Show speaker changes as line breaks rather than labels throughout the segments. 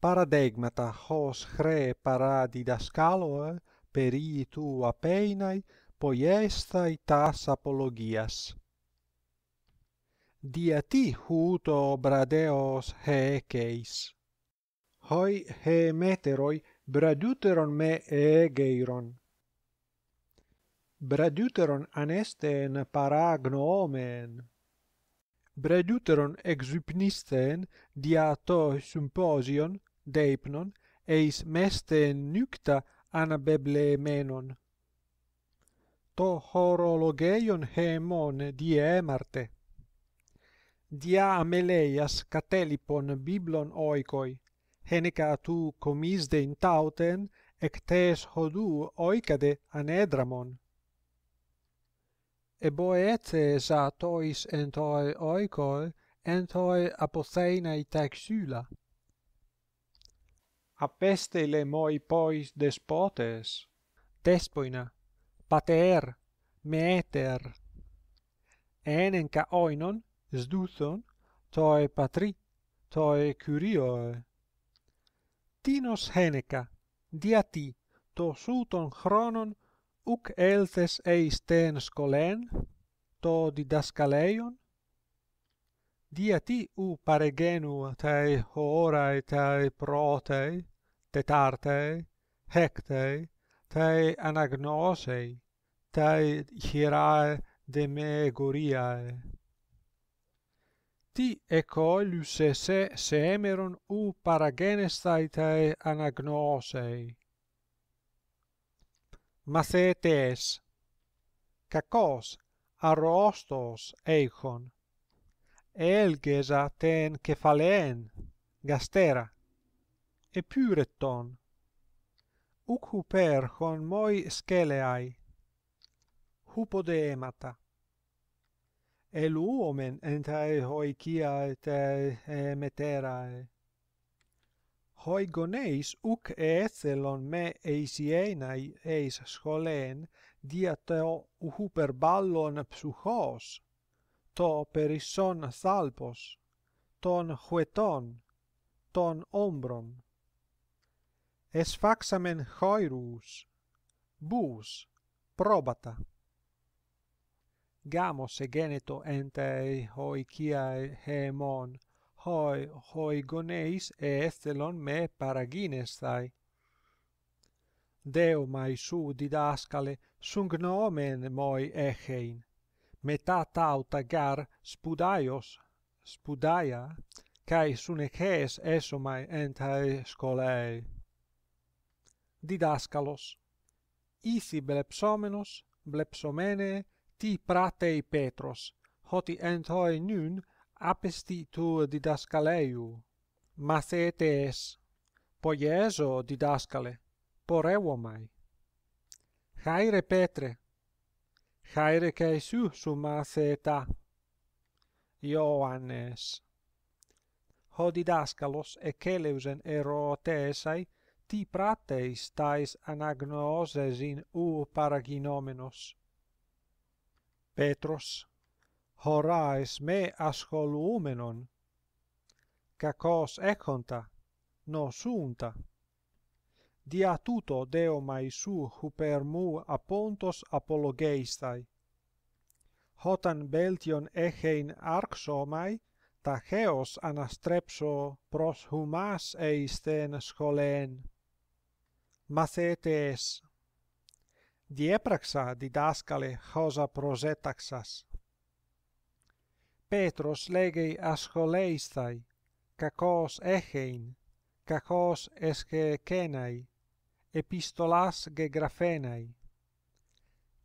paradigmata hos CHRE para didascalo eh, per i tu a tas apologias DIATI ti huto bradeos hekeis hoi he meteroi braduteron me egeiron braduteron anesten paragnomen BRADUTERON exupnisten dia to symposion deipnon eis meste nucta ana beble menon to horologeion hemon die marte dia meleias catelipon biblon oikoi henica tu comis de intauten ec tes hodu oicade anedramon e boete sa tois entoi oicoi entoi apotheina itaxula apeste le moi pois despotes despoina pater meter enen oinon zduthon toi patri toi curio tinos heneca diati, to suton chronon uc elthes eis ten scolen to didascaleion diati u paregenu tae horae tae protei TETARTE, HECTE, TE ANAGNOSEI, TE HIERAE DEMEGORIAE. TI ECOI LUSESE SEEMERON U PARAGENESTAE TE ANAGNOSEI? MATHETES. KAKOS, AROSTOS EICHON. ELGESA TEN KEFALEN, GASTERA e pyretton. Uc huper hon moi skeleai. Hupodemata. Elu omen entae hoi kia et e meterae. Hoi goneis uc eecelon me eisienai eis scholeen dia teo huper ballon psuchos, to perisson salpos, ton hueton, ton ombron es faxamen hoirus bus probata gamo e geneto entei hoi kia hemon hoi hoi goneis e estelon me paraginestai deo mai su didascale sung moi echein meta tauta gar spudaios spudaia kai sunechees esomai entai scolei Didaskalos. isi blepsomenos blepsomene ti pratei petros hoti enthoi nun apesti tu didascaleiu mas etes poieso didascale porevo mai petre haire ke su su ioannes Ho didaskalos e keleusen ti prate istais anagnoses in u paraginomenos petros horais me ascolumenon cacos echonta, no sunta dia tuto deo mai su huper mu apologeistai hotan beltion echein arxo mai ta cheos anastrepso pros humas eis ten scholeen mas estes diepraxa didaskale hoza prosetaxas petros legei ascholeistai kakos echein kakos eske kenai epistolas gegrafenai.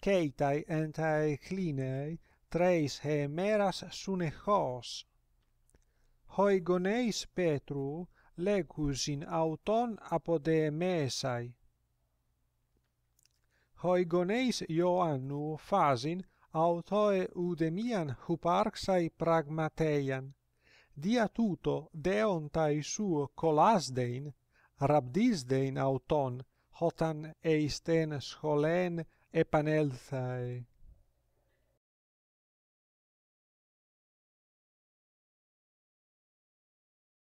keitai entai klinai tres hemeras sune hos hoigoneis petrou legusin auton apode mesai. Hoi goneis Ioannu fasin autoe udemian huparxai pragmateian, dia tuto deontai suo colasdein, rabdisdein auton, hotan eisten scholen epanelthae.